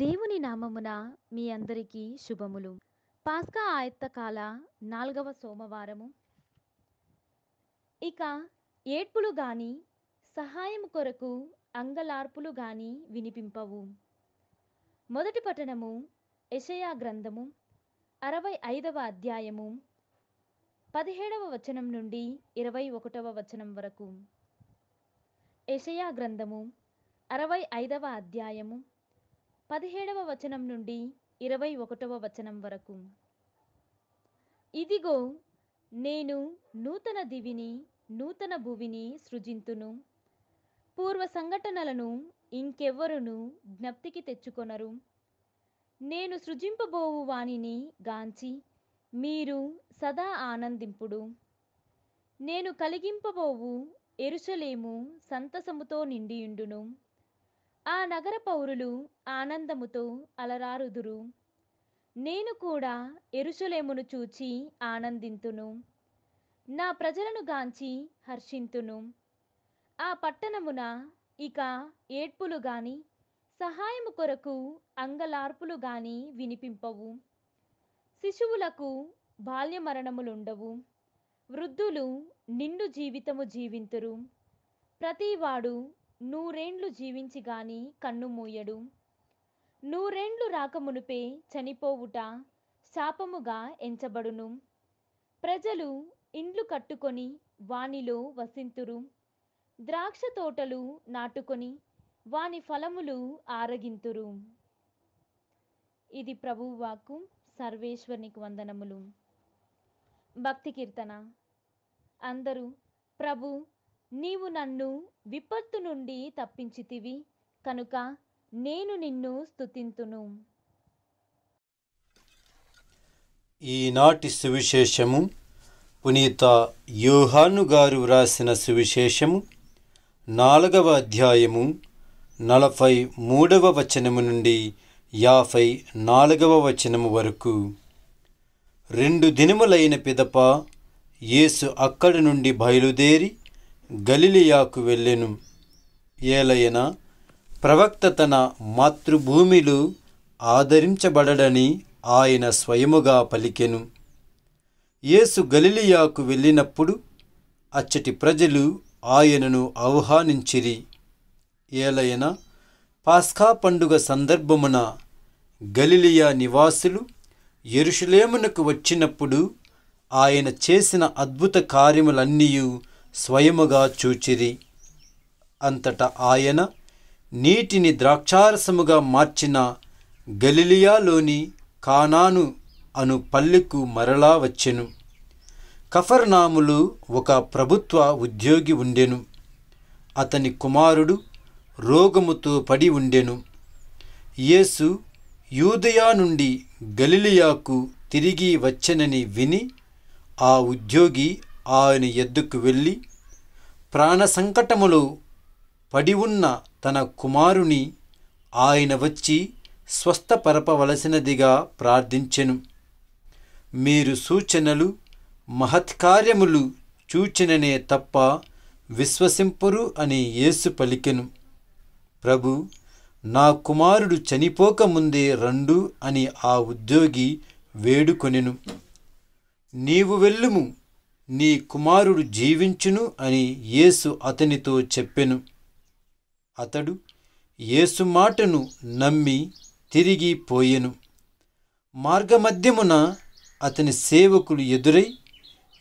దేవుని నామమున మీ అందరికీ శుభములు పాస్కా ఆయత్తకాల నాలుగవ సోమవారము ఇక ఏడ్పులు గాని సహాయం కొరకు అంగలార్పులు గాని వినిపింపవు మొదటి పట్టణము యషయా గ్రంథము అరవై ఐదవ అధ్యాయము పదిహేడవ వచనం నుండి ఇరవై ఒకటవ వచనం వరకు యషయా గ్రంథము అరవై ఐదవ అధ్యాయము పదిహేడవ వచనం నుండి ఇరవై ఒకటవ వచనం వరకు ఇదిగో నేను నూతన దివిని నూతన భువిని సృజింతును పూర్వ సంఘటనలను ఇంకెవ్వరును జ్ఞప్తికి తెచ్చుకొనరు నేను సృజింపబోవు వాణిని గాంచి మీరు సదా ఆనందింపుడు నేను కలిగింపబోవు ఎరుసలేము సంతసముతో నిండియుండును ఆ నగర పౌరులు ఆనందముతో అలరారుదురు నేను కూడా ఎరుసలేమును చూచి ఆనందింతును నా ప్రజలను గాంచి హర్షింతును ఆ పట్టణమున ఇక ఏడ్పులు గాని సహాయము కొరకు అంగలార్పులు గాని వినిపింపవు శిశువులకు బాల్యమరణములుండవు వృద్ధులు నిండు జీవితము జీవింతురు ప్రతివాడు నూరేండ్లు జీవించి గాని కన్ను మూయడు నూరేండ్లు రాకమునుపే చనిపోవుట శాపముగా ఎంచబడును ప్రజలు ఇండ్లు కట్టుకొని వానిలో వసింతురు ద్రాక్ష తోటలు నాటుకొని వాని ఫలములు ఆరగింతురు ఇది ప్రభువాకు సర్వేశ్వరునికి వందనములు భక్తి కీర్తన అందరూ ప్రభు నీవు నన్ను విపత్తు నుండి తప్పించితివి కనుక నేను నిన్ను స్థుతింతును ఈనాటి సువిశేషము పునీత యోహాను గారు వ్రాసిన సువిశేషము నాలుగవ అధ్యాయము నలభై మూడవ వచనము నుండి యాభై నాలుగవ వచనము వరకు రెండు దినములైన పిదప యేసు అక్కడి నుండి బయలుదేరి గలిలియాకు వెళ్ళెను ఏలైన ప్రవక్త తన మాతృభూమిలు ఆదరించబడడని ఆయన స్వయముగా పలికెను యేసు గలిలియాకు వెళ్ళినప్పుడు అచ్చటి ప్రజలు ఆయనను ఆహ్వానించిరి ఏలయన పాస్కా పండుగ సందర్భమున గలిలియా నివాసులు ఎరుషులేమునకు వచ్చినప్పుడు ఆయన చేసిన అద్భుత కార్యములన్నీ స్వయముగా చూచిరి అంతట ఆయన నీటిని ద్రాక్షారసముగా మార్చిన గలిలియాలోని కానాను అను పల్లెకు మరలా వచ్చెను కఫర్నాములు ఒక ప్రభుత్వ ఉద్యోగి ఉండెను అతని కుమారుడు రోగముతో పడి ఉండెను యేసు యూదయా నుండి గలిలియాకు తిరిగి వచ్చెనని విని ఆ ఉద్యోగి ఆయన ఎద్దుకు వెళ్ళి ప్రాణసంకటములు పడి ఉన్న తన కుమారుని ఆయన వచ్చి స్వస్థపరపవలసినదిగా ప్రార్థించెను మీరు సూచనలు మహత్కార్యములు చూచిననే తప్ప విశ్వసింపురు అని యేసు పలికెను ప్రభు నా కుమారుడు చనిపోకముందే రండు అని ఆ ఉద్యోగి వేడుకొనెను నీవు వెళ్ళుము నీ కుమారుడు జీవించును అని యేసు అతనితో చెప్పెను అతడు యేసు మాటను నమ్మి తిరిగి పోయెను మార్గమధ్యమున అతని సేవకులు ఎదురై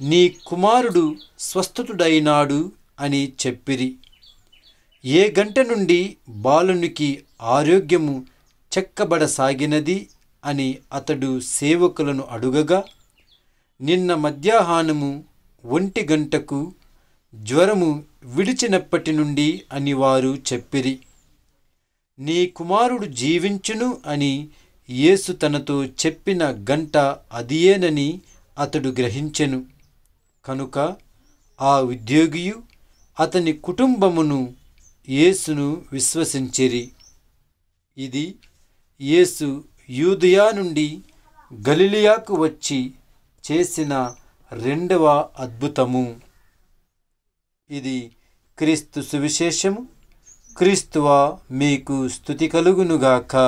నీ కుమారుడు స్వస్థతుడైనాడు అని చెప్పిరి ఏ గంట నుండి బాలునికి ఆరోగ్యము చెక్కబడసాగినది అని అతడు సేవకులను అడుగగా నిన్న మధ్యాహ్నము ఒంటి గంటకు జ్వరము విడిచినప్పటి నుండి అని వారు చెప్పిరి నీ కుమారుడు జీవించును అని యేసు తనతో చెప్పిన గంట అదియేనని అతడు గ్రహించెను కనుక ఆ ఉద్యోగియు అతని కుటుంబమును యేసును విశ్వసించిరి ఇది యేసు యూదయా నుండి గలిలియాకు వచ్చి చేసిన రెండవ అద్భుతము ఇది క్రీస్తు సువిశేషము క్రీస్తువ మీకు స్థుతి కలుగునుగాక